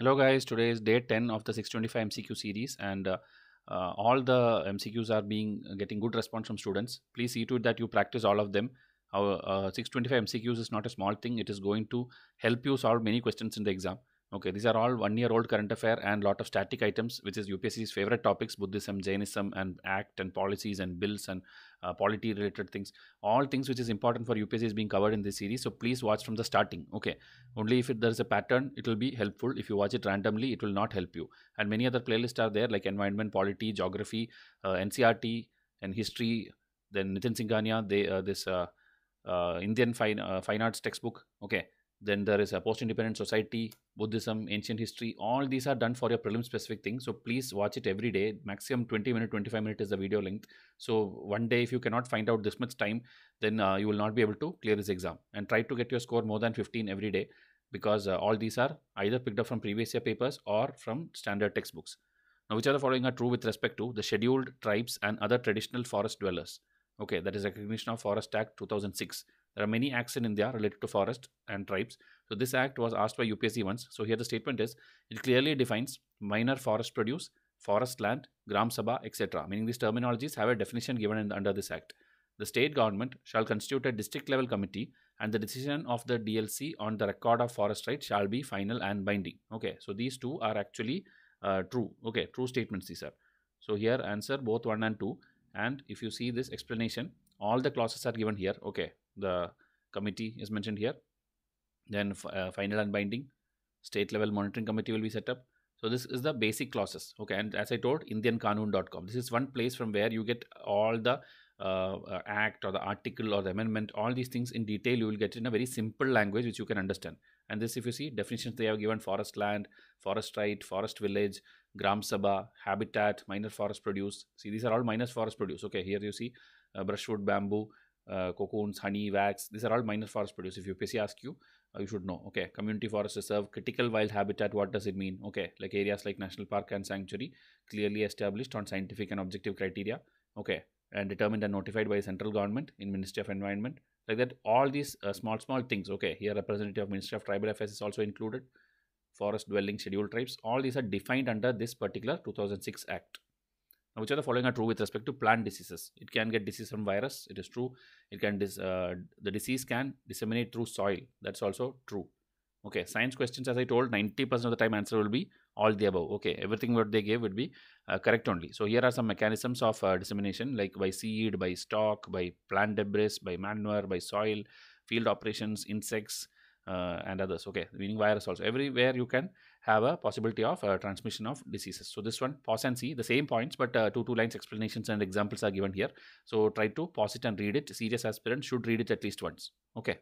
Hello guys, today is day 10 of the 625 MCQ series and uh, uh, all the MCQs are being uh, getting good response from students. Please see to it that you practice all of them. Our uh, 625 MCQs is not a small thing. It is going to help you solve many questions in the exam. Okay, these are all one year old current affair and lot of static items, which is UPSC's favorite topics Buddhism, Jainism, and Act and policies and bills and uh, polity related things. All things which is important for UPSC is being covered in this series. So please watch from the starting. Okay, only if there is a pattern, it will be helpful. If you watch it randomly, it will not help you. And many other playlists are there like environment, polity, geography, uh, NCRT, and history. Then Nitin Singhania, they, uh, this uh, uh, Indian fine, uh, fine arts textbook. Okay then there is a post-independent society, Buddhism, ancient history. All these are done for your prelim specific thing. So please watch it every day. Maximum 20 minute, 25 minute is the video length. So one day if you cannot find out this much time, then uh, you will not be able to clear this exam. And try to get your score more than 15 every day because uh, all these are either picked up from previous year papers or from standard textbooks. Now which are the following are true with respect to the scheduled tribes and other traditional forest dwellers. Okay, that is recognition of Forest Act 2006. There are many acts in India related to forest and tribes. So this act was asked by UPSC once. So here the statement is, it clearly defines minor forest produce, forest land, Gram Sabha, etc. Meaning these terminologies have a definition given in, under this act. The state government shall constitute a district level committee and the decision of the DLC on the record of forest rights shall be final and binding. Okay, so these two are actually uh, true. Okay, true statements these are. So here answer both 1 and 2 and if you see this explanation all the clauses are given here okay the committee is mentioned here then uh, final unbinding state level monitoring committee will be set up so this is the basic clauses okay and as i told indianqanun.com this is one place from where you get all the uh, uh, act or the article or the amendment all these things in detail you will get in a very simple language which you can understand and this if you see definitions they have given forest land forest right forest village gram sabha habitat minor forest produce see these are all minor forest produce okay here you see uh, brushwood, bamboo, uh, cocoons, honey, wax. These are all minor forest produce. If UPSC ask you, uh, you should know. Okay, community forest reserve, critical wild habitat, what does it mean? Okay, like areas like national park and sanctuary, clearly established on scientific and objective criteria. Okay, and determined and notified by central government in Ministry of Environment. Like that, all these uh, small, small things. Okay, here representative of Ministry of Tribal Affairs is also included. Forest dwelling scheduled tribes, all these are defined under this particular 2006 Act which of the following are true with respect to plant diseases? It can get disease from virus. It is true. It can dis, uh, the disease can disseminate through soil. That's also true. Okay, science questions, as I told, 90% of the time answer will be all the above. Okay, everything what they gave would be uh, correct only. So here are some mechanisms of uh, dissemination like by seed, by stalk, by plant debris, by manure, by soil, field operations, insects, uh, and others. Okay, meaning virus also. Everywhere you can have a possibility of uh, transmission of diseases. So this one, pause and see the same points, but uh, two two lines explanations and examples are given here. So try to pause it and read it. Serious aspirant should read it at least once. Okay,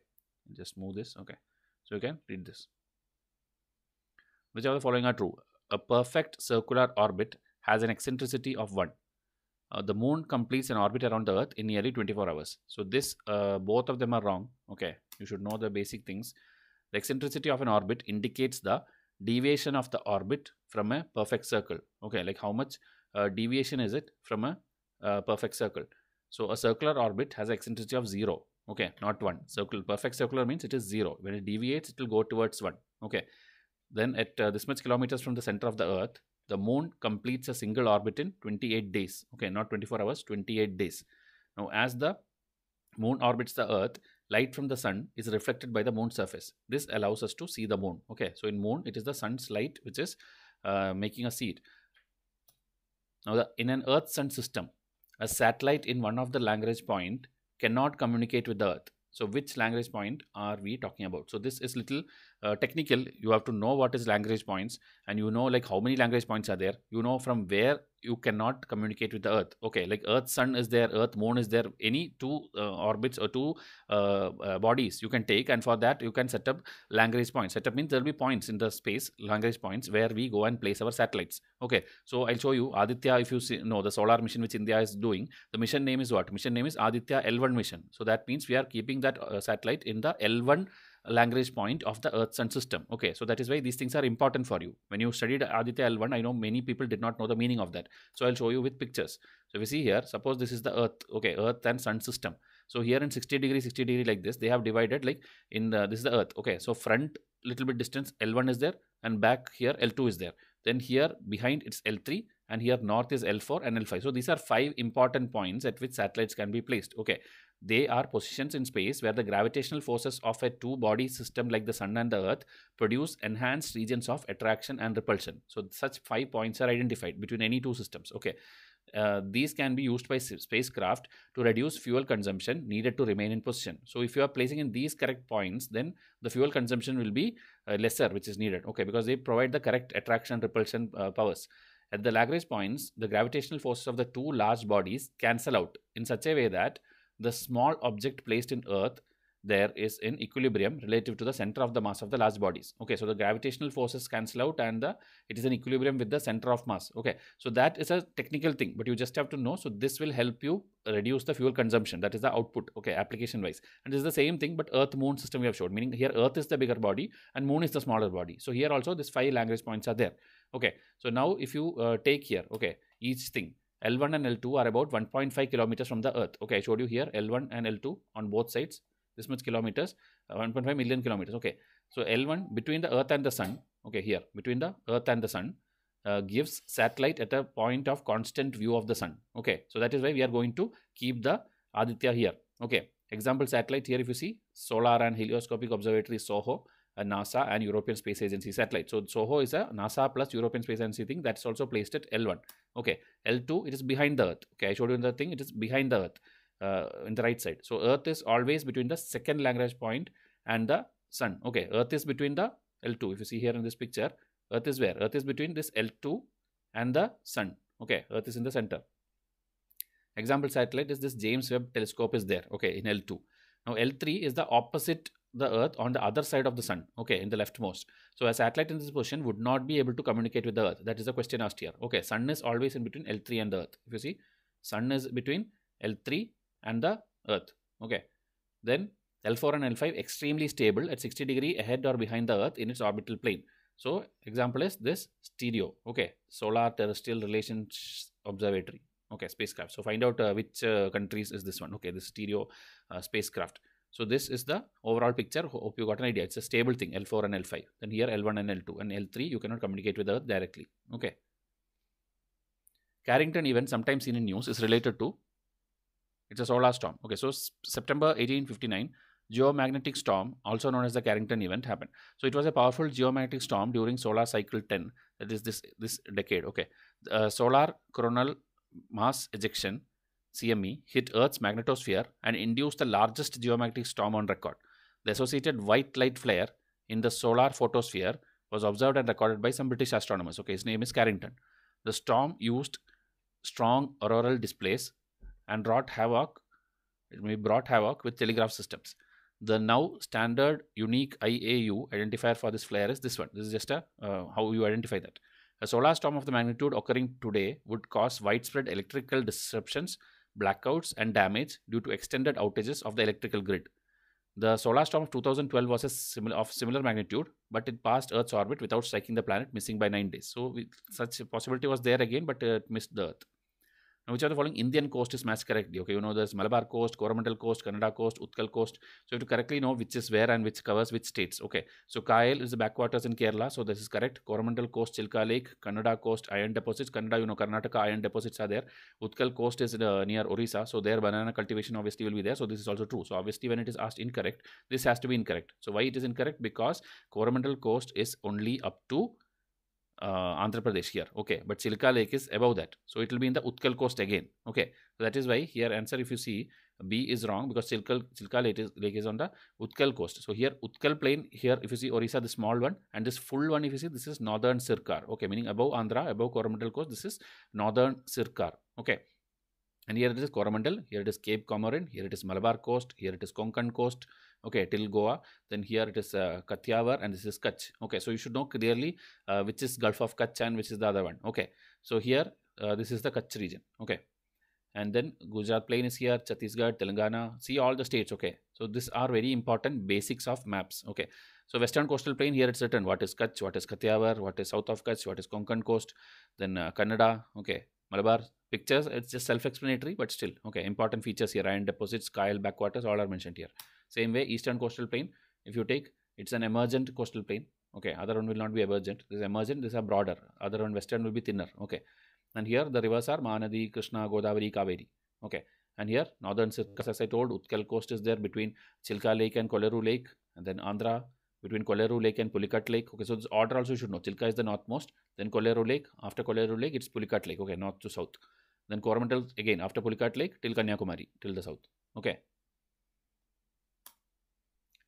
just move this. Okay, so you can read this. Which of the following are true? A perfect circular orbit has an eccentricity of one. Uh, the moon completes an orbit around the earth in nearly 24 hours so this uh, both of them are wrong okay you should know the basic things the eccentricity of an orbit indicates the deviation of the orbit from a perfect circle. Okay, like how much uh, deviation is it from a uh, perfect circle? So, a circular orbit has eccentricity of 0. Okay, not 1. Circle, perfect circular means it is 0. When it deviates, it will go towards 1. Okay, then at uh, this much kilometers from the center of the earth, the moon completes a single orbit in 28 days. Okay, not 24 hours, 28 days. Now, as the moon orbits the earth, light from the sun is reflected by the moon surface. This allows us to see the moon. Okay, so in moon, it is the sun's light which is uh, making us see it. Now, the, in an Earth Sun system, a satellite in one of the Lagrange point cannot communicate with the Earth. So, which Lagrange point are we talking about? So, this is little uh, technical. You have to know what is Lagrange points, and you know like how many Lagrange points are there. You know from where you cannot communicate with the earth okay like earth sun is there earth moon is there any two uh, orbits or two uh, uh, bodies you can take and for that you can set up lagrange points set up means there will be points in the space lagrange points where we go and place our satellites okay so i'll show you aditya if you see no the solar mission which india is doing the mission name is what mission name is aditya l1 mission so that means we are keeping that uh, satellite in the l1 language point of the Earth Sun system. Okay, so that is why these things are important for you. When you studied Aditya L1, I know many people did not know the meaning of that. So I'll show you with pictures. So we see here, suppose this is the Earth, okay, Earth and Sun system. So here in 60 degree, 60 degree like this, they have divided like in the, this is the Earth. Okay, so front little bit distance L1 is there and back here L2 is there. Then here behind it's L3 and here north is L4 and L5. So these are five important points at which satellites can be placed. Okay, they are positions in space where the gravitational forces of a two body system like the sun and the earth produce enhanced regions of attraction and repulsion. So, such five points are identified between any two systems. Okay. Uh, these can be used by spacecraft to reduce fuel consumption needed to remain in position. So, if you are placing in these correct points, then the fuel consumption will be uh, lesser, which is needed, okay, because they provide the correct attraction and repulsion uh, powers. At the Lagrange points, the gravitational forces of the two large bodies cancel out in such a way that the small object placed in earth there is in equilibrium relative to the center of the mass of the large bodies. Okay, so the gravitational forces cancel out and the, it is in equilibrium with the center of mass. Okay, so that is a technical thing, but you just have to know. So this will help you reduce the fuel consumption. That is the output, okay, application wise. And this is the same thing, but earth moon system we have showed, meaning here earth is the bigger body and moon is the smaller body. So here also this five Lagrange points are there. Okay, so now if you uh, take here, okay, each thing, L1 and L2 are about 1.5 kilometers from the Earth. Okay, I showed you here L1 and L2 on both sides. This much kilometers, uh, 1.5 million kilometers. Okay, so L1 between the Earth and the Sun. Okay, here between the Earth and the Sun uh, gives satellite at a point of constant view of the Sun. Okay, so that is why we are going to keep the Aditya here. Okay, example satellite here. If you see Solar and Helioscopic Observatory SOHO. A NASA and European Space Agency satellite. So SOHO is a NASA plus European Space Agency thing that's also placed at L1 okay l2 it is behind the earth okay i showed you another thing it is behind the earth uh, in the right side so earth is always between the second lagrange point and the sun okay earth is between the l2 if you see here in this picture earth is where earth is between this l2 and the sun okay earth is in the center example satellite is this james webb telescope is there okay in l2 now l3 is the opposite the earth on the other side of the sun okay in the leftmost so a satellite in this position would not be able to communicate with the earth that is the question asked here okay sun is always in between l3 and the earth if you see sun is between l3 and the earth okay then l4 and l5 extremely stable at 60 degree ahead or behind the earth in its orbital plane so example is this stereo okay solar terrestrial relations observatory okay spacecraft so find out uh, which uh, countries is this one okay this stereo uh, spacecraft so this is the overall picture. Hope you got an idea. It's a stable thing, L4 and L5. Then here L1 and L2 and L3, you cannot communicate with Earth directly. Okay. Carrington event, sometimes seen in news, is related to, it's a solar storm. Okay, so September 1859, geomagnetic storm, also known as the Carrington event, happened. So it was a powerful geomagnetic storm during solar cycle 10, that is this, this decade. Okay, uh, solar coronal mass ejection CME, hit Earth's magnetosphere and induced the largest geomagnetic storm on record. The associated white light flare in the solar photosphere was observed and recorded by some British astronomers. Okay, his name is Carrington. The storm used strong auroral displays and wrought havoc. It may brought havoc with telegraph systems. The now standard unique IAU identifier for this flare is this one. This is just a uh, how you identify that. A solar storm of the magnitude occurring today would cause widespread electrical disruptions blackouts, and damage due to extended outages of the electrical grid. The solar storm of 2012 was a similar, of similar magnitude, but it passed Earth's orbit without striking the planet, missing by nine days. So, we, such a possibility was there again, but uh, it missed the Earth. Now, which are the following Indian coast is matched correctly? Okay, you know there's Malabar coast, Coromandel coast, Kannada coast, Utkal coast. So you have to correctly know which is where and which covers which states. Okay, so Kail is the backwaters in Kerala, so this is correct. Coromandel coast, Chilka Lake, Kannada coast, iron deposits. Kannada, you know, Karnataka iron deposits are there. Utkal coast is uh, near Orissa, so there banana cultivation obviously will be there. So this is also true. So obviously, when it is asked incorrect, this has to be incorrect. So why it is incorrect? Because Coromandel coast is only up to uh, Andhra Pradesh here. Okay, but Silka Lake is above that. So it will be in the Utkal coast again. Okay, so that is why here answer if you see B is wrong because Silka, Silka lake, is, lake is on the Utkal coast. So here Utkal plain, here if you see Orissa, the small one and this full one if you see this is northern Sirkar. Okay, meaning above Andhra, above Coromandel coast, this is northern Sirkar. Okay, and here it is Coromandel, here it is Cape Comorin, here it is Malabar Coast, here it is Konkan Coast, okay, till Goa. Then here it is uh, Kathiawar and this is Kutch. Okay, so you should know clearly uh, which is Gulf of Kutch and which is the other one. Okay, so here uh, this is the Kutch region. Okay, and then Gujarat plain is here, Chhattisgarh, Telangana, see all the states. Okay, so these are very important basics of maps. Okay, so western coastal plain here it's written what is Kutch, what is Kathiawar, what is south of Kutch, what is Konkan coast, then uh, Kannada. Okay, Malabar pictures, it's just self-explanatory, but still, okay, important features here, iron deposits, kyle backwaters, all are mentioned here. Same way, eastern coastal plain, if you take, it's an emergent coastal plain, okay, other one will not be emergent, this is emergent, this are broader, other one western will be thinner, okay. And here, the rivers are Mahanadi, Krishna, Godavari, Kaveri, okay. And here, northern circus, as I told, Utkal coast is there between Chilka Lake and Kolaru Lake, and then Andhra, between Kolleru Lake and Pulikat Lake. Okay, so this order also you should know. Chilka is the northmost, then Kolleru Lake. After Kolleru Lake, it's Pulikat Lake. Okay, north to south. Then Coromandel again after Pulikat Lake till Kanyakumari till the south. Okay.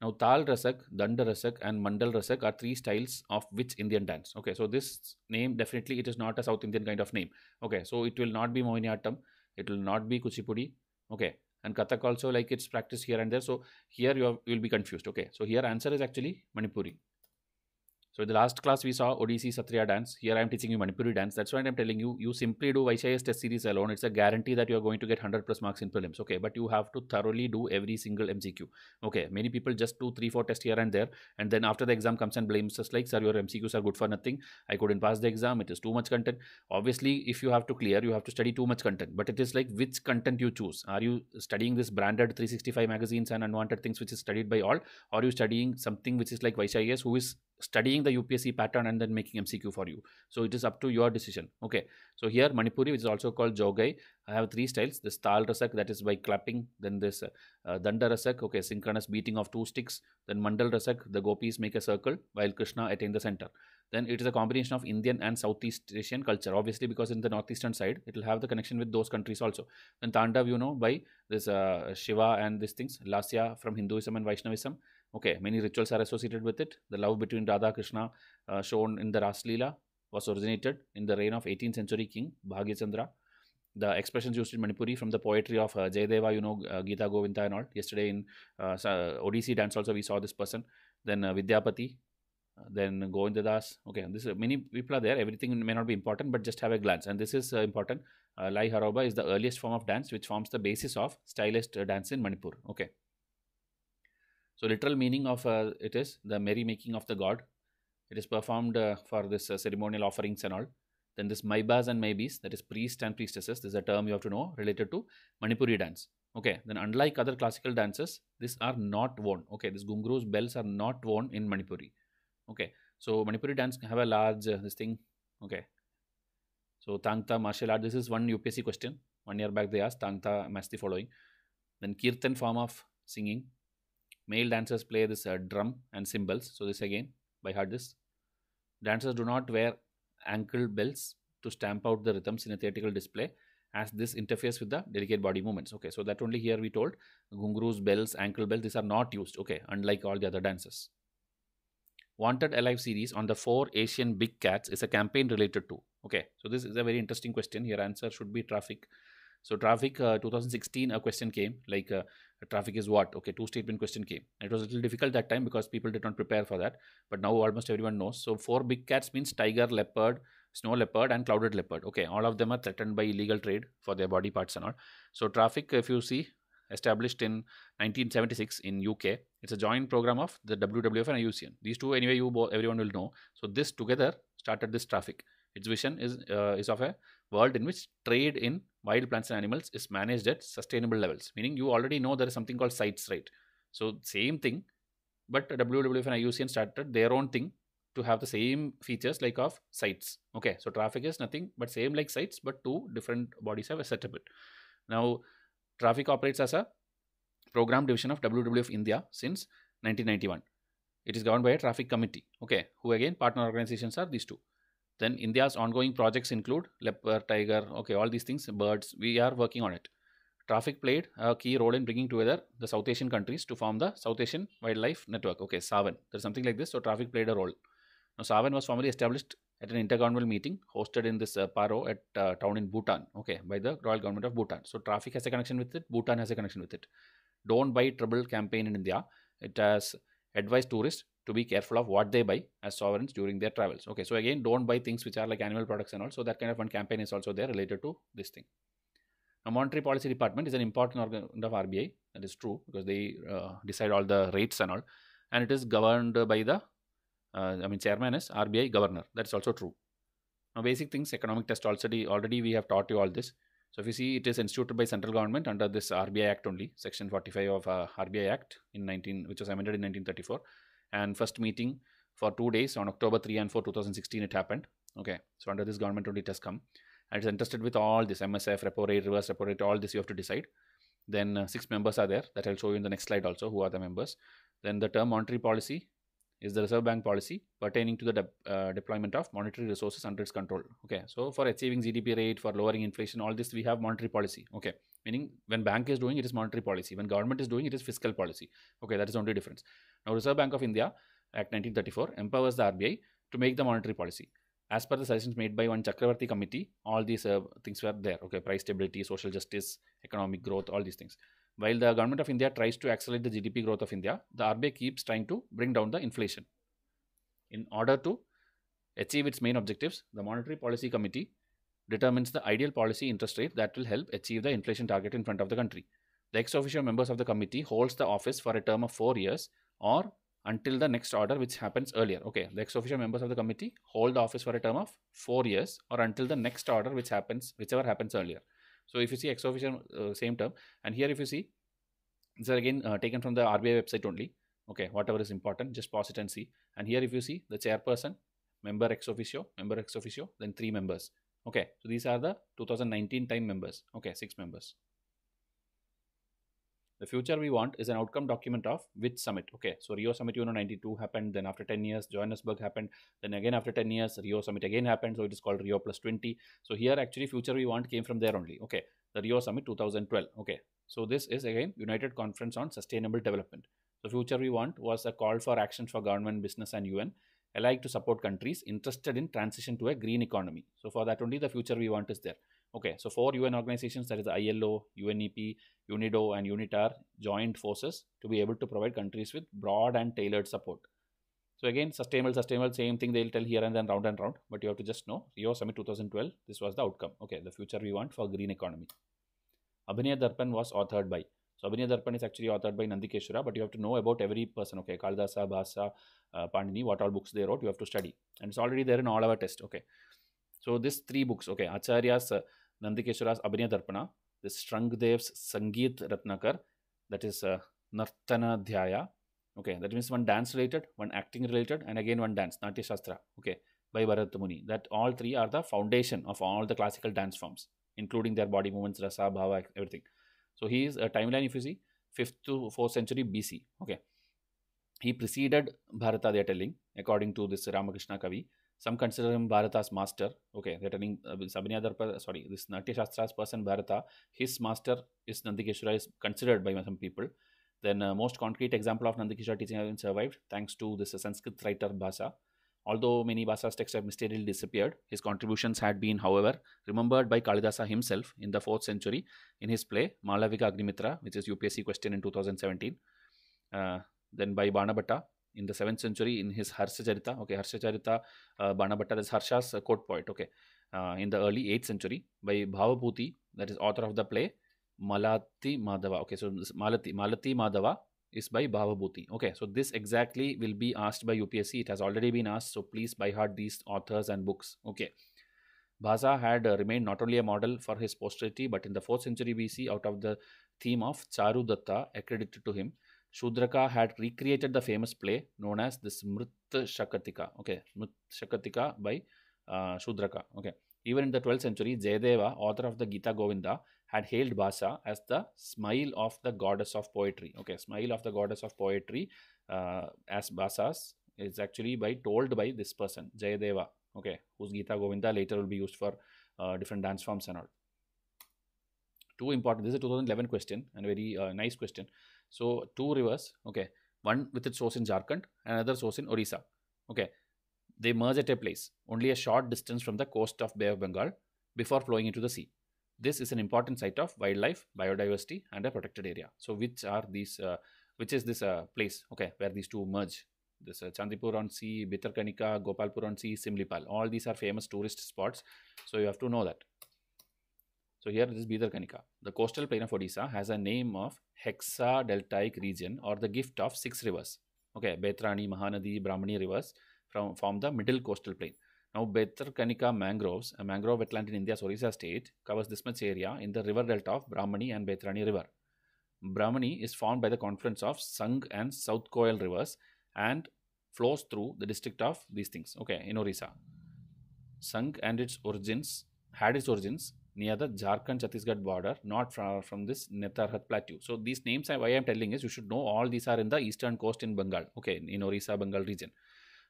Now Tal Rasak, Danda Rasak, and Mandal Rasak are three styles of which Indian dance? Okay, so this name definitely it is not a South Indian kind of name. Okay, so it will not be Mohiniyattam, it will not be Kuchipudi. Okay, and Kathak also like it's practiced here and there. So here you will be confused. Okay. So here answer is actually Manipuri. So in the last class we saw Odissi Satriya dance. Here I am teaching you Manipuri dance. That's why I'm telling you, you simply do Vaishayas test series alone. It's a guarantee that you are going to get 100 plus marks in prelims. Okay, but you have to thoroughly do every single MCQ. Okay, many people just do 3-4 tests here and there. And then after the exam comes and blames us like, sir, your MCQs are good for nothing. I couldn't pass the exam. It is too much content. Obviously, if you have to clear, you have to study too much content. But it is like which content you choose. Are you studying this branded 365 magazines and unwanted things which is studied by all? Or are you studying something which is like Vaishayas who is studying the UPSC pattern and then making MCQ for you. So it is up to your decision. Okay. So here Manipuri, which is also called Jogai. I have three styles. This Tal Rasak, that is by clapping. Then this uh, Danda Rasak, okay, synchronous beating of two sticks. Then Mandal Rasak, the gopis make a circle while Krishna attain the center. Then it is a combination of Indian and Southeast Asian culture. Obviously, because in the northeastern side, it will have the connection with those countries also. Then Tandav, you know, by this uh, Shiva and these things. Lasya from Hinduism and Vaishnavism. Okay, many rituals are associated with it. The love between Radha Krishna uh, shown in the Raslila was originated in the reign of 18th century king Bhagyachandra. The expressions used in Manipuri from the poetry of uh, Jayadeva, you know, uh, Gita Govinda and all. Yesterday in uh, dance also we saw this person. Then uh, Vidyapati, uh, then Govinda Das. Okay, this many people are there. Everything may not be important, but just have a glance. And this is uh, important. Uh, Lai Haroba is the earliest form of dance which forms the basis of stylist dance in Manipur. Okay. So literal meaning of uh, it is the merry making of the god. It is performed uh, for this uh, ceremonial offerings and all. Then this maibas and maibis, that is priest and priestesses. This is a term you have to know related to Manipuri dance. Okay, then unlike other classical dances, these are not worn. Okay, these gungru's bells are not worn in Manipuri. Okay, so Manipuri dance have a large uh, this thing. Okay, so tangta martial art. This is one UPSC question. One year back they asked tangta match the following. Then kirtan form of singing Male dancers play this uh, drum and cymbals. So this again by heart this. Dancers do not wear ankle belts to stamp out the rhythms in a theatrical display as this interferes with the delicate body movements. Okay, so that only here we told gungroos, bells, ankle belts these are not used. Okay, unlike all the other dances. Wanted Alive series on the four Asian big cats is a campaign related to. Okay, so this is a very interesting question. Here answer should be traffic so traffic uh, 2016 a question came like uh, traffic is what? Okay, two statement question came. It was a little difficult that time because people did not prepare for that. But now almost everyone knows. So four big cats means tiger, leopard, snow leopard and clouded leopard. Okay, all of them are threatened by illegal trade for their body parts and all. So traffic if you see established in 1976 in UK. It's a joint program of the WWF and IUCN. These two, anyway, you everyone will know. So this together started this traffic. Its vision is uh, is of a world in which trade in wild plants and animals is managed at sustainable levels. Meaning you already know there is something called sites, right? So same thing, but WWF and IUCN started their own thing to have the same features like of sites. Okay, so traffic is nothing but same like sites, but two different bodies have set up it. Now, traffic operates as a program division of WWF India since 1991. It is governed by a traffic committee. Okay, who again partner organizations are these two. Then India's ongoing projects include leopard, tiger, okay, all these things, birds. We are working on it. Traffic played a key role in bringing together the South Asian countries to form the South Asian Wildlife Network. Okay, SAVAN. There's something like this. So traffic played a role. Now SAVAN was formally established at an intergovernmental meeting hosted in this uh, Paro at uh, town in Bhutan. Okay, by the royal government of Bhutan. So traffic has a connection with it. Bhutan has a connection with it. Don't buy trouble campaign in India. It has advised tourists to be careful of what they buy as sovereigns during their travels. Okay, so again, don't buy things which are like animal products and all. So that kind of one campaign is also there related to this thing. Now, Monetary Policy Department is an important organ of RBI. That is true because they uh, decide all the rates and all, and it is governed by the, uh, I mean, chairman is RBI governor. That's also true. Now, basic things, economic test already already we have taught you all this. So if you see, it is instituted by central government under this RBI Act only, Section 45 of uh, RBI Act in 19, which was amended in 1934 and first meeting for two days on October 3 and 4, 2016, it happened. Okay, so under this government only it has come. And it's interested with all this MSF, repo rate, reverse repo rate, all this you have to decide. Then uh, six members are there that I'll show you in the next slide also who are the members. Then the term monetary policy is the Reserve Bank policy pertaining to the de uh, deployment of monetary resources under its control. Okay, so for achieving GDP rate, for lowering inflation, all this we have monetary policy. Okay, meaning when bank is doing it is monetary policy when government is doing it is fiscal policy okay that is the only difference now reserve bank of india act 1934 empowers the rbi to make the monetary policy as per the suggestions made by one chakravarti committee all these uh, things were there okay price stability social justice economic growth all these things while the government of india tries to accelerate the gdp growth of india the rbi keeps trying to bring down the inflation in order to achieve its main objectives the monetary policy committee determines the ideal policy interest rate that will help achieve the inflation target in front of the country. The ex officio members of the committee holds the office for a term of 4 years or until the next order which happens earlier. Okay, the ex officio members of the committee hold the office for a term of 4 years or until the next order which happens whichever happens earlier. So if you see ex officio uh, same term and here if you see these are again uh, taken from the RBI website only. Okay, whatever is important just pause it and see. And here if you see the chairperson, member ex officio, member ex officio, then three members. Okay, so these are the 2019 time members. Okay, six members. The future we want is an outcome document of which summit. Okay, so Rio Summit, you know, 92 happened, then after 10 years, Johannesburg happened, then again after 10 years, Rio Summit again happened, so it is called Rio plus 20. So here actually future we want came from there only. Okay, the Rio Summit 2012. Okay, so this is again United Conference on Sustainable Development. So future we want was a call for actions for government, business and UN alike to support countries interested in transition to a green economy. So for that only the future we want is there. Okay, so four UN organizations that is ILO, UNEP, UNIDO and UNITAR joined forces to be able to provide countries with broad and tailored support. So again, sustainable, sustainable, same thing they'll tell here and then round and round, but you have to just know Rio Summit 2012, this was the outcome. Okay, the future we want for green economy. Abhinaya Darpan was authored by so Abhinaya Darpan is actually authored by Nandikeshwara, but you have to know about every person. Okay, Kalidasa, Bhasa, uh, Pandini, what all books they wrote, you have to study. And it's already there in all our tests. Okay. So these three books, okay, Acharya's uh, Nandikeshwara's Abhinaya Darpana, the Shrangdev's Sangeet Ratnakar, that is uh, Nartana Dhyaya. Okay, that means one dance related, one acting related, and again one dance, Natya Shastra. Okay, by Bharat Muni. That all three are the foundation of all the classical dance forms, including their body movements, rasa, bhava, everything. So he is a timeline if you see 5th to 4th century BC. Okay. He preceded Bharata they are telling according to this Ramakrishna Kavi. Some consider him Bharata's master. Okay, they are telling uh, sorry, this Natya Shastra's person Bharata, his master is Nandikeshwara is considered by some people. Then uh, most concrete example of Nandikeshwara teaching has been survived thanks to this uh, Sanskrit writer Bhasa. Although many Basa's texts have mysteriously disappeared, his contributions had been, however, remembered by Kalidasa himself in the 4th century in his play Malavika Agnimitra, which is UPSC question in 2017. Uh, then by Banabhatta in the 7th century in his Harsacharita. Okay, Harsacharita, uh, Banabhatta is Harsha's uh, court poet. Okay, uh, in the early 8th century by Bhavaputi, that is author of the play Malati Madhava. Okay, so Malati, Malati Madhava is by Baba Bhuti. Okay, so this exactly will be asked by UPSC. It has already been asked, so please by heart these authors and books. Okay. Bhaza had uh, remained not only a model for his posterity, but in the 4th century BC, out of the theme of Charudatta accredited to him, Shudraka had recreated the famous play known as the Smrit Shakatika. Okay, Smrit Shakatika by uh, Shudraka. Okay. Even in the 12th century, Jayadeva, author of the Gita Govinda, had hailed Basa as the smile of the goddess of poetry. Okay, smile of the goddess of poetry uh, as Basa's is actually by told by this person, Jayadeva, okay, whose Gita Govinda later will be used for uh, different dance forms and all. Two important, this is a 2011 question and very uh, nice question. So, two rivers, okay, one with its source in Jharkhand and another source in Orissa, okay. They merge at a place, only a short distance from the coast of Bay of Bengal before flowing into the sea. This is an important site of wildlife, biodiversity and a protected area. So which are these, uh, which is this uh, place, okay, where these two merge. This uh, Chandipur on sea, Bitarkanika, Gopalpur on sea, Simlipal. All these are famous tourist spots. So you have to know that. So here is Bhitarkanika. The coastal plain of Odisha has a name of hexa-deltaic region or the gift of six rivers. Okay, Betrani, Mahanadi, Brahmani rivers from, from the middle coastal plain. Now, Betarkanika mangroves, a mangrove wetland in India's Orissa state, covers this much area in the river delta of Brahmani and Betrani river. Brahmani is formed by the confluence of Sangh and South Koyal rivers and flows through the district of these things. Okay, in Orissa. Sangh and its origins had its origins near the Jharkhand Chhattisgarh border, not far from this Netarhat plateau. So, these names I, why I am telling is you should know all these are in the eastern coast in Bengal, okay, in Orissa Bengal region.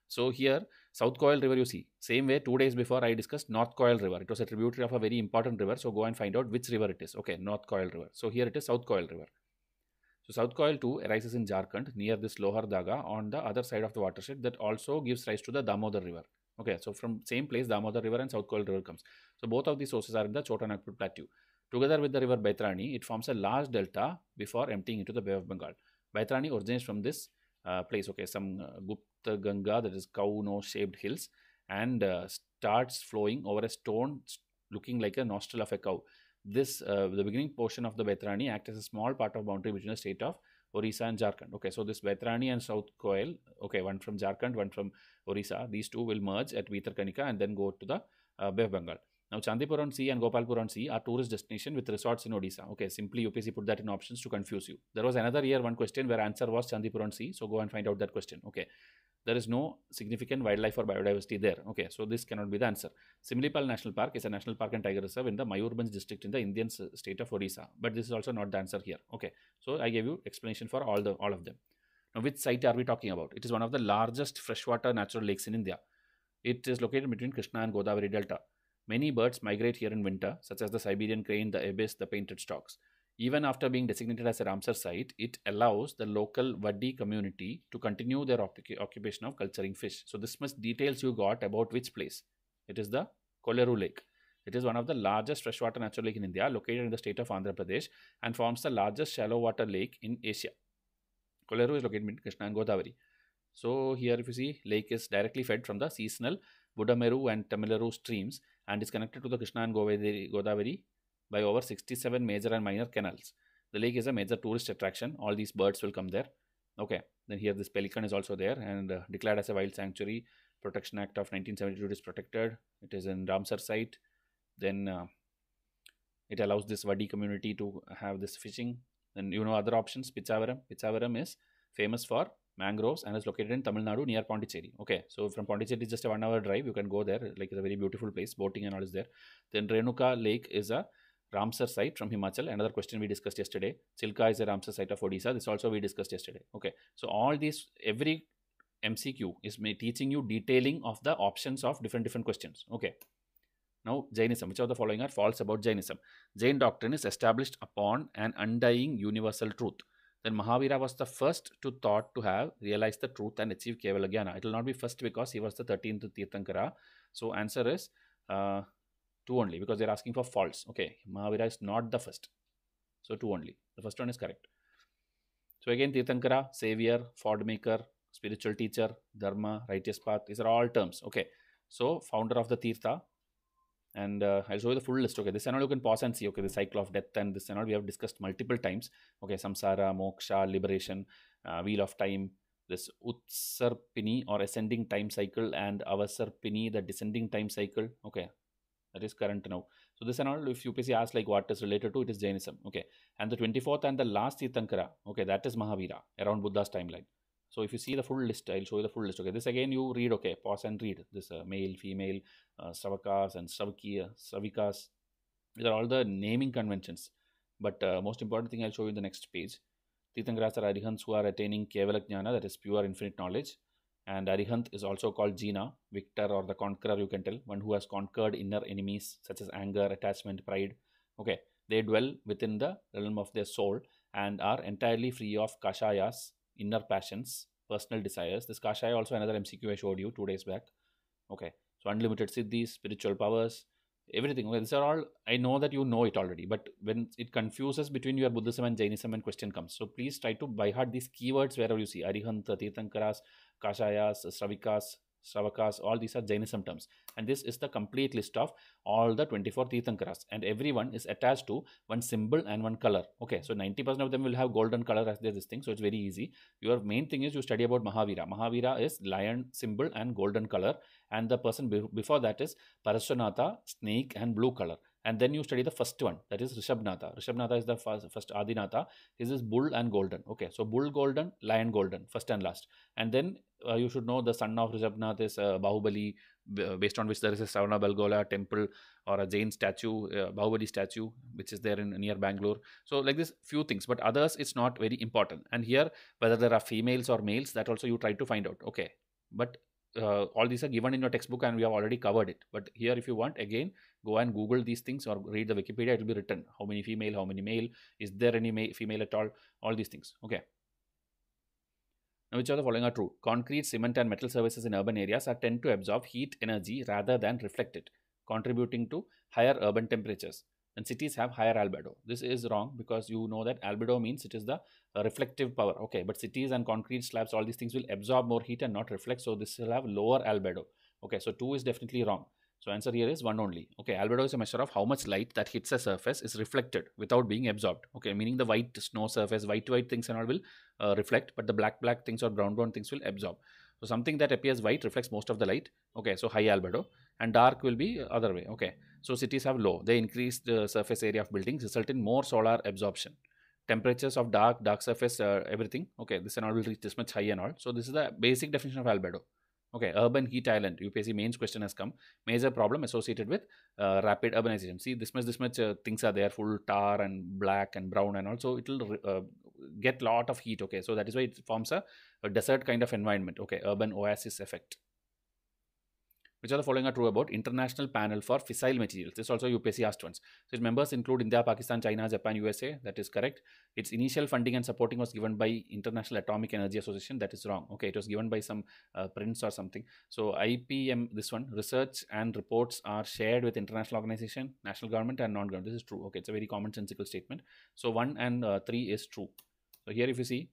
So here, South Coil River you see. Same way, two days before I discussed North Coil River. It was a tributary of a very important river. So go and find out which river it is. Okay, North Coil River. So here it is South Coil River. So South Coil 2 arises in Jharkhand near this Lohar Daga on the other side of the watershed that also gives rise to the Damodar River. Okay, so from same place Damodar River and South Coil River comes. So both of these sources are in the Chota Nagpur Plateau. Together with the river Baitrani, it forms a large delta before emptying into the Bay of Bengal. Baitrani originates from this uh, place, okay, some uh, Gupta Ganga, that is cow nose shaped hills, and uh, starts flowing over a stone looking like a nostril of a cow. This, the beginning portion of the Betrani acts as a small part of boundary between the state of Orissa and Jharkhand. Okay, so this Betrani and South Koel, okay, one from Jharkhand, one from Orissa, these two will merge at Vitarkanika and then go to the uh, Beh Bengal. Now, Chandipuram Sea and Gopalpuram Sea are tourist destinations with resorts in Odisha. Okay, simply UPC put that in options to confuse you. There was another year one question where answer was Chandipuram Sea. So go and find out that question. Okay. There is no significant wildlife or biodiversity there. Okay, so this cannot be the answer. Similipal National Park is a national park and tiger reserve in the Mayurbanj district in the Indian state of Odisha. But this is also not the answer here. Okay, so I gave you explanation for all the all of them. Now, which site are we talking about? It is one of the largest freshwater natural lakes in India. It is located between Krishna and Godavari Delta. Many birds migrate here in winter, such as the Siberian crane, the ibis, the painted storks. Even after being designated as a Ramsar site, it allows the local Wadi community to continue their occupation of culturing fish. So, this much details you got about which place. It is the Koleru Lake. It is one of the largest freshwater natural lake in India, located in the state of Andhra Pradesh, and forms the largest shallow water lake in Asia. Koleru is located between Krishna and Godavari. So, here if you see, lake is directly fed from the seasonal Budameru and Tamilaru streams and is connected to the Krishna and Godavari by over 67 major and minor canals. The lake is a major tourist attraction. All these birds will come there. Okay, then here this pelican is also there and uh, declared as a wild sanctuary. Protection Act of 1972 is protected. It is in Ramsar site. Then uh, it allows this wadi community to have this fishing. Then you know other options. Pichavaram. Pichavaram is famous for mangroves and it's located in Tamil Nadu near Pondicherry. Okay, so from Pondicherry just a one hour drive. You can go there, like it's a very beautiful place, boating and all is there. Then Renuka Lake is a Ramsar site from Himachal. Another question we discussed yesterday. Chilka is a Ramsar site of Odisha. This also we discussed yesterday. Okay, so all these every MCQ is teaching you detailing of the options of different different questions. Okay. Now, Jainism, which of the following are false about Jainism? Jain doctrine is established upon an undying universal truth then Mahavira was the first to thought to have realized the truth and achieve jnana. It will not be first because he was the 13th Tirthankara. So answer is uh, 2 only because they're asking for false. Okay, Mahavira is not the first. So 2 only. The first one is correct. So again Tirthankara, savior, ford maker, spiritual teacher, dharma, righteous path. These are all terms. Okay, so founder of the Tirtha, and uh, I'll show you the full list. Okay, this and all you can pause and see. Okay, the cycle of death and this and all we have discussed multiple times. Okay, samsara, moksha, liberation, uh, wheel of time, this utsarpini or ascending time cycle and avasarpini, the descending time cycle. Okay, that is current now. So this and all, if UPC asks like what is related to, it is Jainism. Okay, and the 24th and the last Tirthankara. Okay, that is Mahavira around Buddha's timeline. So if you see the full list, I'll show you the full list. Okay, this again you read, okay, pause and read. This uh, male, female, uh, savakas and savkiya, savikas. These are all the naming conventions. But uh, most important thing I'll show you in the next page. Titangratas are arihants who are attaining Kevala that is pure infinite knowledge. And Arihant is also called Jina, victor or the conqueror, you can tell, one who has conquered inner enemies such as anger, attachment, pride. Okay, they dwell within the realm of their soul and are entirely free of kashayas, inner passions, personal desires. This Kashaya also another MCQ I showed you two days back. Okay. So unlimited siddhis, spiritual powers, everything. Well, these are all, I know that you know it already, but when it confuses between your Buddhism and Jainism when question comes. So please try to by heart these keywords wherever you see Arihant, Tirthankaras, Kashayas, Sravikas, Savakas, all these are Jainism terms. And this is the complete list of all the 24 Tithankaras, And everyone is attached to one symbol and one color. Okay, so 90% of them will have golden color as this thing. So it's very easy. Your main thing is you study about Mahavira. Mahavira is lion symbol and golden color. And the person before that is Parashwanatha, snake and blue color. And then you study the first one, that is Rishabhnatha. Rishabhnatha is the first, first Adinatha. This is bull and golden. Okay, so bull golden, lion golden, first and last. And then uh, you should know the son of Rishabhnath is uh, Bahubali, uh, based on which there is a Savarna Balgola temple or a Jain statue, uh, Bahubali statue, which is there in near Bangalore. So like this, few things, but others it's not very important. And here, whether there are females or males, that also you try to find out. Okay, but uh, all these are given in your textbook and we have already covered it. But here, if you want, again, go and Google these things or read the Wikipedia. It will be written how many female, how many male, is there any female at all, all these things. Okay. Now, which of the following are true? Concrete, cement, and metal surfaces in urban areas are tend to absorb heat energy rather than reflect it, contributing to higher urban temperatures. And cities have higher albedo. This is wrong because you know that albedo means it is the reflective power. Okay, but cities and concrete slabs, all these things will absorb more heat and not reflect. So this will have lower albedo. Okay, so 2 is definitely wrong. So answer here is 1 only. Okay, albedo is a measure of how much light that hits a surface is reflected without being absorbed. Okay, meaning the white snow surface, white white things and all will uh, reflect, but the black black things or brown brown things will absorb. So something that appears white reflects most of the light. Okay, so high albedo and dark will be other way. Okay, so cities have low. They increase the surface area of buildings, result in more solar absorption temperatures of dark, dark surface, uh, everything. Okay, this and all will reach this much high and all. So this is the basic definition of albedo. Okay, urban heat island. UPSC mains question has come. Major problem associated with uh, rapid urbanization. See, this much, this much uh, things are there, full tar and black and brown and also it will uh, get lot of heat. Okay, so that is why it forms a, a desert kind of environment. Okay, urban oasis effect. Which are the following are true about International Panel for Fissile Materials. This also UPSC asked once. So its members include India, Pakistan, China, Japan, USA. That is correct. Its initial funding and supporting was given by International Atomic Energy Association. That is wrong. Okay, it was given by some uh, prints or something. So IPM, this one, research and reports are shared with international organization, national government and non-government. This is true. Okay, it's a very commonsensical statement. So 1 and uh, 3 is true. So here if you see,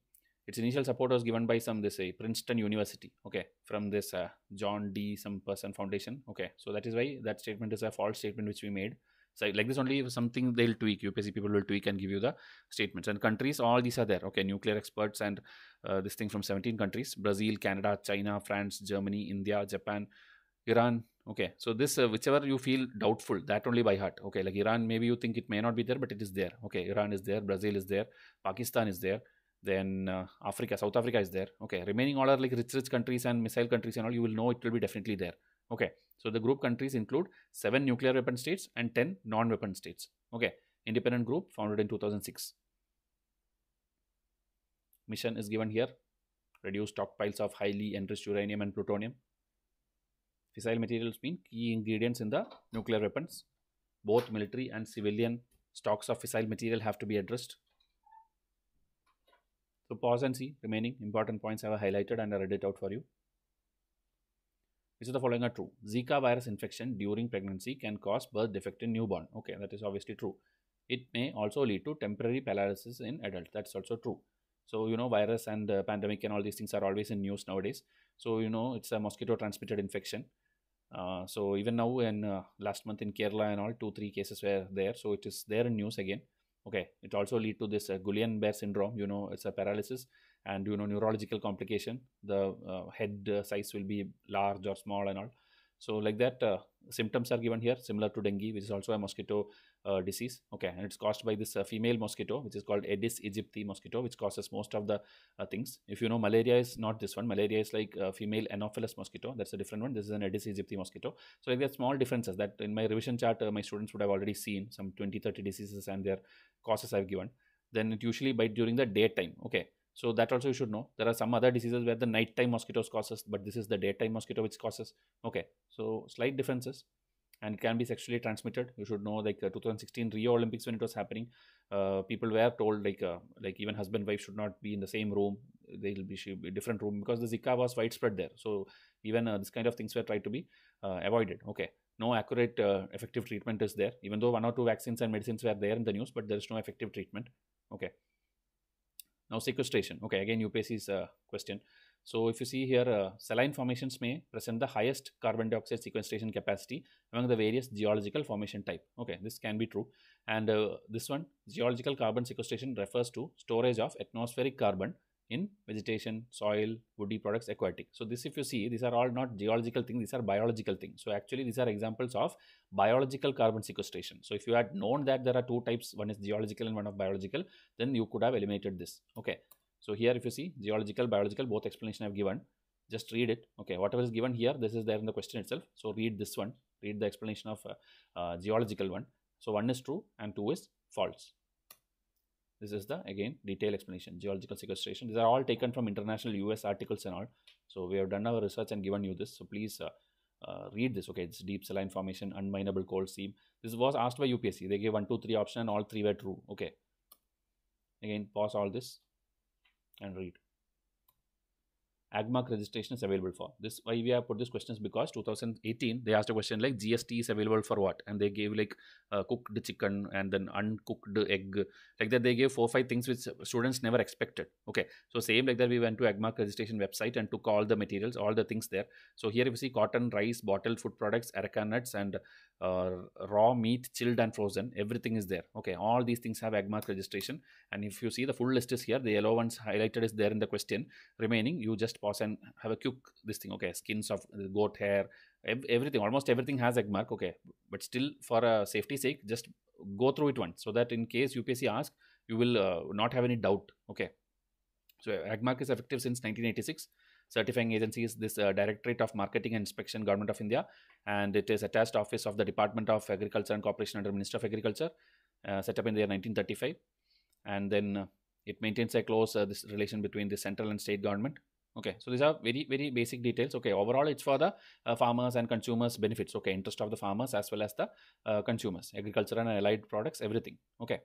its initial support was given by some this say, uh, Princeton University, okay, from this uh, John D. some person foundation, okay. So that is why that statement is a false statement which we made. So like this only something they'll tweak, UPSC people will tweak and give you the statements. And countries, all these are there, okay, nuclear experts and uh, this thing from 17 countries, Brazil, Canada, China, France, Germany, India, Japan, Iran, okay. So this, uh, whichever you feel doubtful, that only by heart, okay. Like Iran, maybe you think it may not be there, but it is there, okay. Iran is there, Brazil is there, Pakistan is there, then uh, Africa, South Africa is there. Okay, remaining all are like rich, rich countries and missile countries and all. You will know it will be definitely there. Okay, so the group countries include seven nuclear weapon states and ten non-weapon states. Okay, independent group founded in 2006. Mission is given here: reduce stockpiles of highly enriched uranium and plutonium. Fissile materials mean key ingredients in the nuclear weapons. Both military and civilian stocks of fissile material have to be addressed. So pause and see remaining important points I have highlighted and I read it out for you. Which of the following are true? Zika virus infection during pregnancy can cause birth defect in newborn. Okay, that is obviously true. It may also lead to temporary paralysis in adults. That's also true. So, you know, virus and uh, pandemic and all these things are always in news nowadays. So, you know, it's a mosquito transmitted infection. Uh, so even now in uh, last month in Kerala and all, two, three cases were there. So it is there in news again okay it also lead to this uh, guillain-barre syndrome you know it's a paralysis and you know neurological complication the uh, head uh, size will be large or small and all so like that uh, symptoms are given here similar to dengue which is also a mosquito uh, disease. Okay, and it's caused by this uh, female mosquito, which is called Aedes aegypti mosquito, which causes most of the uh, things. If you know, malaria is not this one. Malaria is like uh, female Anopheles mosquito. That's a different one. This is an Aedes aegypti mosquito. So like there are small differences that in my revision chart, uh, my students would have already seen some 20, 30 diseases and their causes I've given. Then it usually bite during the daytime. Okay. So that also you should know. There are some other diseases where the nighttime mosquitoes causes, but this is the daytime mosquito which causes. Okay. So slight differences and it can be sexually transmitted. You should know, like uh, 2016 Rio Olympics when it was happening, uh, people were told like uh, like even husband wife should not be in the same room. They'll be, be different room because the Zika was widespread there. So even this kind of things were tried to be avoided. Okay, no accurate uh, effective treatment is there even though one or two vaccines and medicines were there in the news but there is no effective treatment okay now sequestration okay again upsc's uh, question so if you see here, uh, saline formations may present the highest carbon dioxide sequestration capacity among the various geological formation type. Okay, this can be true. And uh, this one, geological carbon sequestration refers to storage of atmospheric carbon in vegetation, soil, woody products, aquatic. So this if you see, these are all not geological things, these are biological things. So actually these are examples of biological carbon sequestration. So if you had known that there are two types, one is geological and one of biological, then you could have eliminated this. Okay. So here if you see geological, biological, both explanation I have given. Just read it. Okay, whatever is given here, this is there in the question itself. So read this one, read the explanation of uh, uh, geological one. So one is true and two is false. This is the again detailed explanation, geological sequestration. These are all taken from international US articles and all. So we have done our research and given you this. So please uh, uh read this. Okay, it's deep saline formation, unminable coal seam. This was asked by UPSC. They gave one, two, three option and all three were true. Okay. Again, pause all this and read. AgMark registration is available for. This why we have put these questions because 2018 they asked a question like GST is available for what, and they gave like uh, cooked chicken and then uncooked egg like that. They gave four five things which students never expected. Okay, so same like that we went to AgMark registration website and took all the materials, all the things there. So here you see cotton, rice, bottled food products, areca nuts, and uh, raw meat, chilled and frozen. Everything is there. Okay, all these things have AgMark registration, and if you see the full list is here. The yellow ones highlighted is there in the question. Remaining, you just and have a quick this thing. Okay, skins of goat hair, everything, almost everything has egg mark. Okay, but still for uh, safety sake, just go through it once so that in case UPSC asks, you will uh, not have any doubt. Okay, so AgMark is effective since 1986. Certifying agency is this uh, Directorate of Marketing and Inspection, Government of India, and it is attached office of the Department of Agriculture and Cooperation under Minister of Agriculture, uh, set up in the year 1935, and then it maintains a close uh, this relation between the central and state government Okay, so these are very, very basic details. Okay, overall it's for the uh, farmers and consumers benefits. Okay, interest of the farmers as well as the uh, consumers, agriculture and allied products, everything. Okay.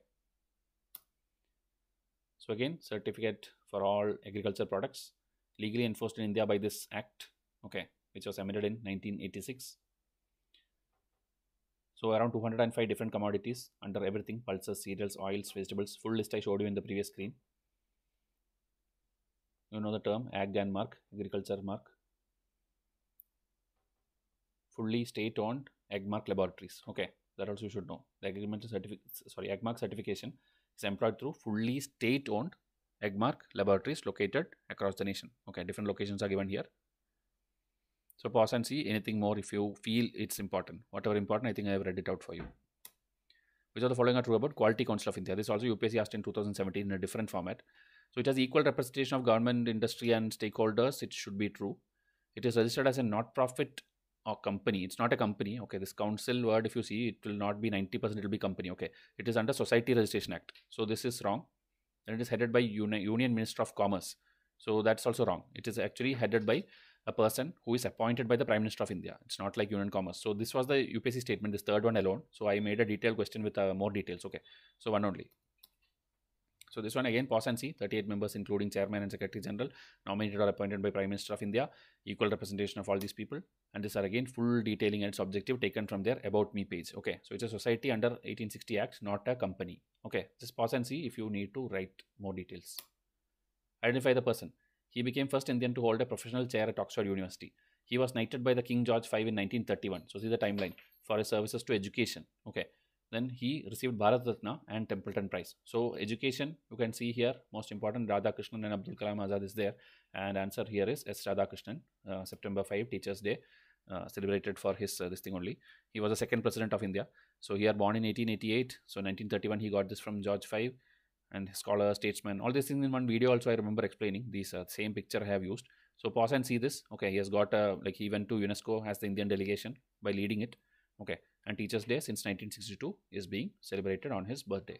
So again, certificate for all agriculture products legally enforced in India by this act. Okay, which was amended in 1986. So around 205 different commodities under everything, pulses, cereals, oils, vegetables, full list I showed you in the previous screen. You know the term AgGAN mark, agriculture mark. Fully state owned AgMark laboratories. Okay, that also you should know. The agriculture certification, sorry, AgMark certification is employed through fully state owned AgMark laboratories located across the nation. Okay, different locations are given here. So pause and see anything more if you feel it's important. Whatever important, I think I have read it out for you. Which of the following are true about Quality Council of India? This also UPSC asked in 2017 in a different format. So it has equal representation of government, industry, and stakeholders. It should be true. It is registered as a not-profit or uh, company. It's not a company. Okay, this council word, if you see, it will not be 90%, it will be company. Okay, it is under Society Registration Act. So this is wrong. And it is headed by Uni Union Minister of Commerce. So that's also wrong. It is actually headed by a person who is appointed by the Prime Minister of India. It's not like Union Commerce. So this was the UPSC statement, this third one alone. So I made a detailed question with uh, more details. Okay, so one only. So this one again, pause and see, 38 members including chairman and secretary general, nominated or appointed by Prime Minister of India, equal representation of all these people. And these are again full detailing and its objective taken from their About Me page. Okay, so it's a society under 1860 Act, not a company. Okay, just pause and see if you need to write more details. Identify the person. He became first Indian to hold a professional chair at Oxford University. He was knighted by the King George V in 1931. So see the timeline for his services to education. Okay. Then he received Bharat Ratna and Templeton Prize. So education, you can see here, most important Radhakrishnan and Abdul Kalam Azad is there. And answer here is S. Radhakrishnan, uh, September 5, Teachers Day. Uh, celebrated for his uh, this thing only. He was the second president of India. So he are born in 1888. So 1931 he got this from George V and scholar, statesman, all these things in one video also I remember explaining. These uh, same picture I have used. So pause and see this. Okay, he has got uh, like he went to UNESCO as the Indian delegation by leading it. Okay, and Teachers Day since 1962 is being celebrated on his birthday.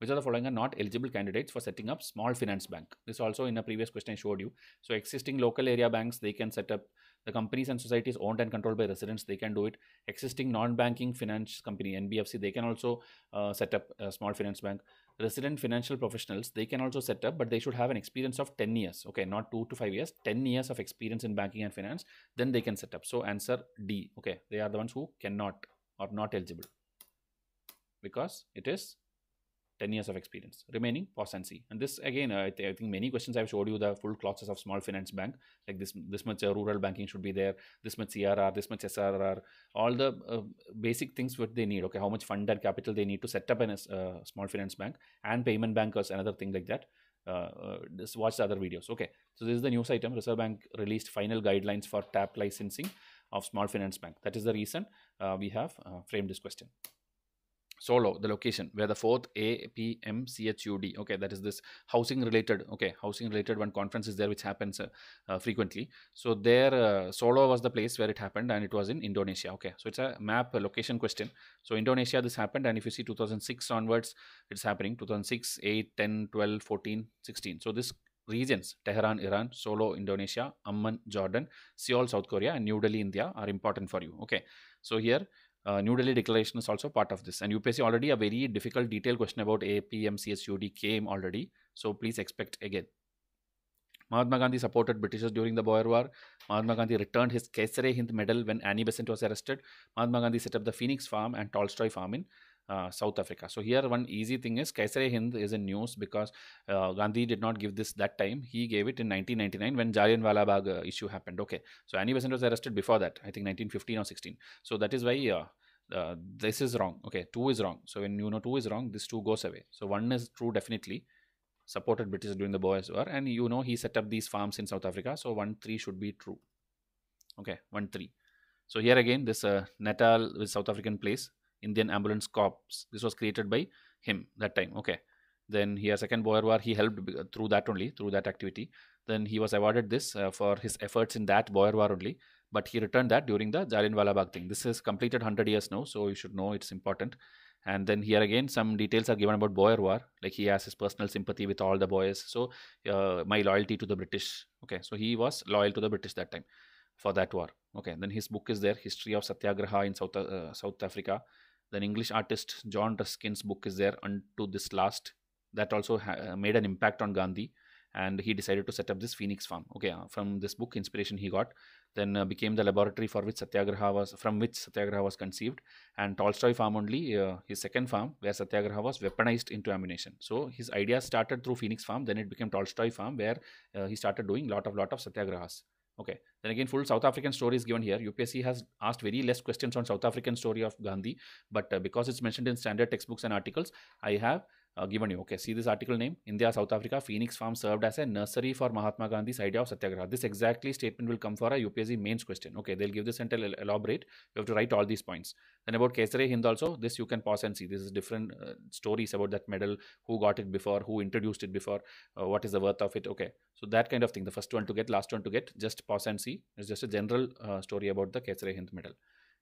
Which of the following are not eligible candidates for setting up small finance bank? This also in a previous question I showed you. So existing local area banks, they can set up the companies and societies owned and controlled by residents, they can do it. Existing non-banking finance company, NBFC, they can also uh, set up a small finance bank resident financial professionals, they can also set up, but they should have an experience of 10 years. Okay, not two to five years, 10 years of experience in banking and finance, then they can set up. So answer D. Okay, they are the ones who cannot or not eligible because it is 10 years of experience remaining pos and see and this again I, th- I, think many questions i've showed you the full clauses of small finance bank like this this much uh, rural banking should be there this much crr this much srr all the uh, basic things what they need okay how much fund and capital they need to set up a uh, small finance bank and payment bankers another thing like that uh, uh, just watch the other videos okay so this is the news item reserve bank released final guidelines for tap licensing of small finance bank that is the reason uh, we have framed this question solo the location where the fourth a p m c h u d okay that is this housing related okay housing related one conference is there which happens uh, uh, frequently so there uh, solo was the place where it happened and it was in indonesia okay so it's a map location question so indonesia this happened and if you see 2006 onwards it's happening 2006 8 10 12 14 16 so this regions Tehran, Iran, Solo, Indonesia, Amman, Jordan, Seoul, South Korea, and New Delhi, India are important for you. Okay, so here uh, New Delhi declaration is also part of this. And UPSC already a very difficult detailed question about APMCSUD came already. So please expect again. Mahatma Gandhi supported Britishers during the Boer War. Mahatma Gandhi returned his Kesare Hind medal when Annie Besant was arrested. Mahatma Gandhi set up the Phoenix Farm and Tolstoy Farm in uh, south Africa. So here one easy thing is Kaisare Hind is in news because uh, Gandhi did not give this that time. He gave it in 1999 when Jallianwala Bagh uh, issue happened. Okay, so Annie Besant was arrested before that. I think 1915 or 16. So that is why. Uh, uh, this is wrong okay 2 is wrong so when you know 2 is wrong this 2 goes away so 1 is true definitely supported british during the boers war and you know he set up these farms in south africa so 1 3 should be true okay 1 3 so here again this natal with south african place Indian Ambulance Corps. This was created by him that time. Okay. Then he has second Boer War. He helped through that only through that activity. Then he was awarded this uh, for his efforts in that Boer War only. But he returned that during the Jallianwala Bagh thing. This is completed 100 years now, so you should know it's important. And then here again, some details are given about Boer War. Like he has his personal sympathy with all the boys. So uh, my loyalty to the British. Okay, so he was loyal to the British that time for that war. Okay, then his book is there, History of Satyagraha in South uh, South Africa. Then English artist John Ruskin's book is there, Unto This Last. That also ha- uh, made an impact on Gandhi and he decided to set up this phoenix farm okay uh, from this book inspiration he got then uh, became the laboratory for which satyagraha was from which satyagraha was conceived and tolstoy farm only uh, his second farm where satyagraha was weaponized into ammunition so his ideas started through phoenix farm then it became tolstoy farm where uh, he started doing lot of lot of satyagrahas Okay. Then again, full South African story is given here. UPSC has asked very less questions on South African story of Gandhi, but uh, because it's mentioned in standard textbooks and articles, I have uh, given you. Okay, see this article name India, South Africa, Phoenix Farm served as a nursery for Mahatma Gandhi's idea of Satyagraha. This exactly statement will come for a UPSC mains question. Okay, they'll give this and tell, elaborate. You have to write all these points. Then about Kesare Hind also, this you can pause and see. This is different uh, stories about that medal, who got it before, who introduced it before, uh, what is the worth of it. Okay, so that kind of thing. The first one to get, last one to get, just pause and see. It's just a general uh, story about the Kesare Hind medal.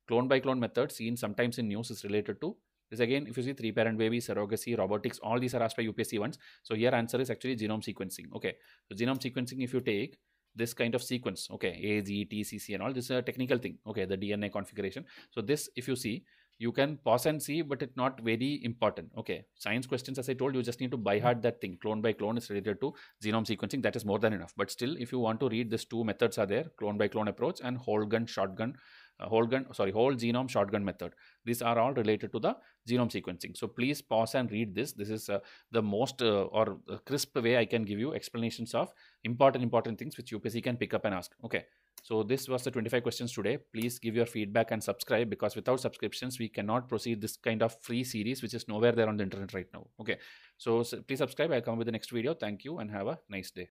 Clone by clone method seen sometimes in news is related to this again, if you see three parent baby, surrogacy, robotics, all these are asked by UPSC ones. So here answer is actually genome sequencing. Okay. So genome sequencing, if you take this kind of sequence, okay, A, G, T, C, C and all, this is a technical thing. Okay, the DNA configuration. So this, if you see, you can pause and see, but it's not very important. Okay. Science questions, as I told you, just need to buy hard that thing. Clone by clone is related to genome sequencing. That is more than enough. But still, if you want to read, these two methods are there clone by clone approach and whole gun, shotgun uh, whole gun, sorry, whole genome shotgun method. These are all related to the genome sequencing. So please pause and read this. This is uh, the most uh, or crisp way I can give you explanations of important, important things which UPSC can pick up and ask. Okay. So this was the 25 questions today. Please give your feedback and subscribe because without subscriptions, we cannot proceed this kind of free series, which is nowhere there on the internet right now. Okay. So, so please subscribe. I'll come with the next video. Thank you and have a nice day.